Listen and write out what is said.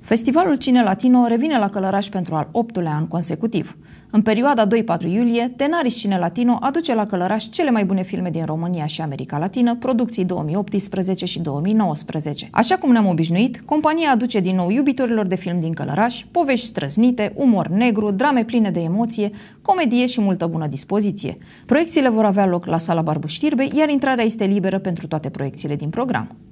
Festivalul Cine Latino revine la Călăraș pentru al 8-lea an consecutiv. În perioada 2-4 iulie, Tenaris Cine Latino aduce la Călăraș cele mai bune filme din România și America Latină, producții 2018 și 2019. Așa cum ne-am obișnuit, compania aduce din nou iubitorilor de film din Călăraș povești străznite, umor negru, drame pline de emoție, comedie și multă bună dispoziție. Proiecțiile vor avea loc la sala Barbu Știrbe, iar intrarea este liberă pentru toate proiecțiile din program.